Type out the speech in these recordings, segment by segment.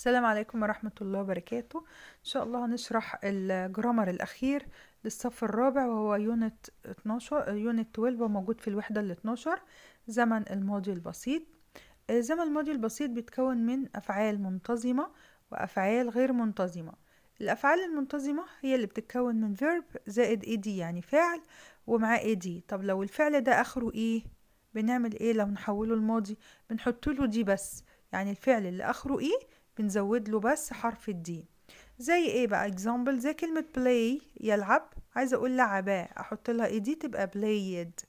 السلام عليكم ورحمة الله وبركاته إن شاء الله هنشرح الجرامر الأخير للصف الرابع وهو يونت 12 يونت 12 وموجود في الوحدة ال 12 زمن الماضي البسيط زمن الماضي البسيط بيتكون من أفعال منتظمة وأفعال غير منتظمة الأفعال المنتظمة هي اللي بتتكون من verb زائد ed يعني فعل ومعاه ed طب لو الفعل ده آخره إيه بنعمل إيه لو نحوله الماضي بنحط له دي بس يعني الفعل اللي آخره إيه بنزود له بس حرف الدي زي ايه بقى اكزامبل زي كلمة play يلعب عايزة اقول لعباه احط لها ايه دي تبقى played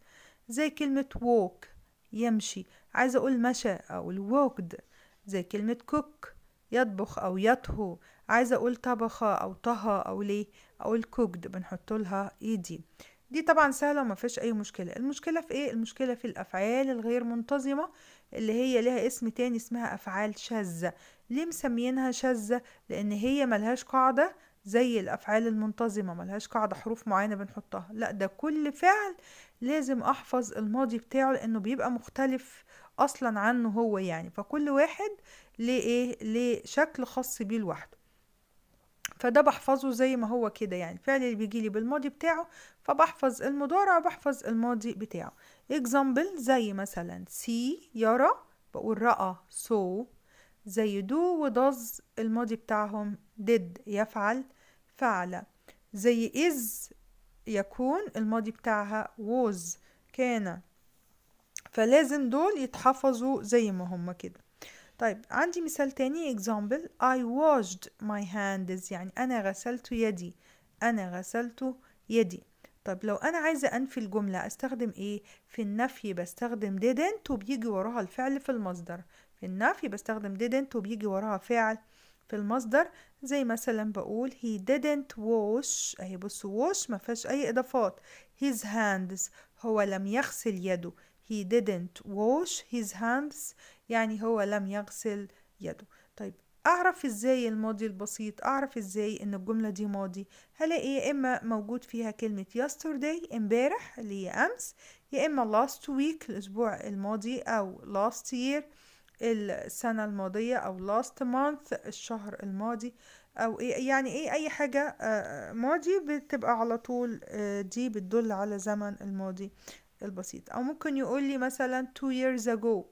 زي كلمة walk يمشي عايزة اقول مشى او walked زي كلمة cook يطبخ او يطهو عايزة اقول طبخة او طهى او ليه اقول cooked بنحط لها ايه e دي دي طبعا سهلة وما فيش اي مشكلة المشكلة في ايه المشكلة في الافعال الغير منتظمة اللي هي لها اسم تاني اسمها افعال شاذة ليه مسمينها شاذة لان هي ملهاش قاعدة زي الافعال المنتظمة ملهاش قاعدة حروف معينة بنحطها لا ده كل فعل لازم احفظ الماضي بتاعه لانه بيبقى مختلف اصلا عنه هو يعني فكل واحد ليه ايه ليه شكل خاص بيه لوحده فده بحفظه زي ما هو كده يعني الفعل اللي بيجي لي بالماضي بتاعه فبحفظ المضارع وبحفظ الماضي بتاعه example زي مثلا سي يرى بقول رأى سو زي دو وداز الماضي بتاعهم did يفعل فعل زي is يكون الماضي بتاعها was كان فلازم دول يتحفظوا زي ما هما كده طيب عندي مثال تاني example I washed my hands يعني أنا غسلت يدي أنا غسلت يدي طب لو أنا عايزة أنفي الجملة أستخدم إيه؟ في النفي بستخدم didn't وبيجي وراها الفعل في المصدر في النفي بستخدم didn't وبيجي وراها فعل في المصدر زي مثلا بقول he didn't wash أهي بصوا wash ما فيهاش أي إضافات his hands هو لم يغسل يده he didn't wash his hands يعني هو لم يغسل يده طيب اعرف ازاي الماضي البسيط اعرف ازاي ان الجمله دي ماضي هلاقي يا اما موجود فيها كلمه yesterday امبارح اللي هي امس يا اما last week الاسبوع الماضي او last year السنه الماضيه او last month الشهر الماضي او إيه، يعني ايه اي حاجه آه، ماضي بتبقى على طول آه، دي بتدل على زمن الماضي البسيط أو ممكن يقول لي مثلا two years ago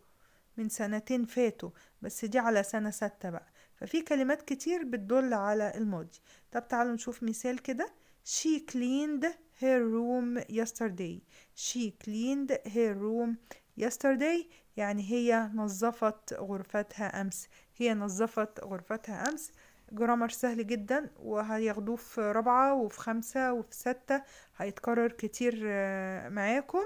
من سنتين فاتوا بس دي على سنة ستة بقى ففي كلمات كتير بتدل على الماضي طب تعالوا نشوف مثال كده she cleaned her room yesterday she cleaned her room yesterday يعني هي نظفت غرفتها أمس هي نظفت غرفتها أمس جرامر سهل جدا وهياخدوه في رابعة وفي خمسة وفي ستة هيتكرر كتير آه، معاكم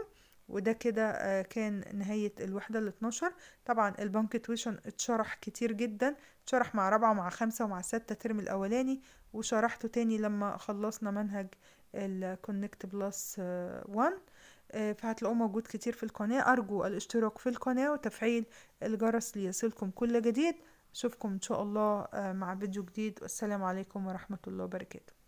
وده كده آه، كان نهاية الوحدة ال 12 طبعا البنك تويشن اتشرح كتير جدا اتشرح مع رابعة ومع خمسة ومع ستة الترم الأولاني وشرحته تاني لما خلصنا منهج الكونكت بلس 1 فهتلاقوه موجود كتير في القناة أرجو الاشتراك في القناة وتفعيل الجرس ليصلكم كل جديد أشوفكم إن شاء الله آه، مع فيديو جديد والسلام عليكم ورحمة الله وبركاته